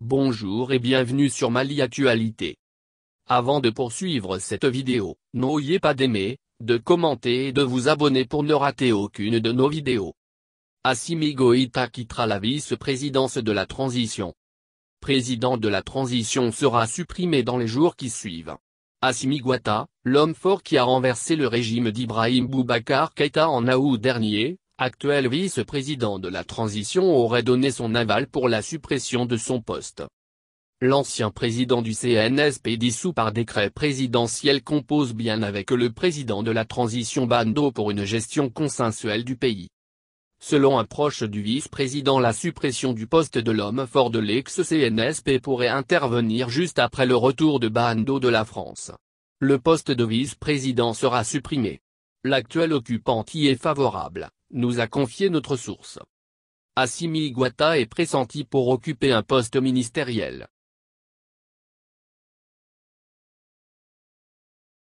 Bonjour et bienvenue sur Mali Actualité. Avant de poursuivre cette vidéo, n'oubliez pas d'aimer, de commenter et de vous abonner pour ne rater aucune de nos vidéos. Assimi Goïta quittera la vice-présidence de la transition. Président de la transition sera supprimé dans les jours qui suivent. Assimi l'homme fort qui a renversé le régime d'Ibrahim Boubacar Keïta en août dernier, actuel vice-président de la transition aurait donné son aval pour la suppression de son poste. L'ancien président du CNSP dissous par décret présidentiel compose bien avec le président de la transition Bando pour une gestion consensuelle du pays. Selon un proche du vice-président la suppression du poste de l'homme fort de l'ex-CNSP pourrait intervenir juste après le retour de Bando de la France. Le poste de vice-président sera supprimé. L'actuel occupant y est favorable nous a confié notre source. Assimi Guata est pressenti pour occuper un poste ministériel.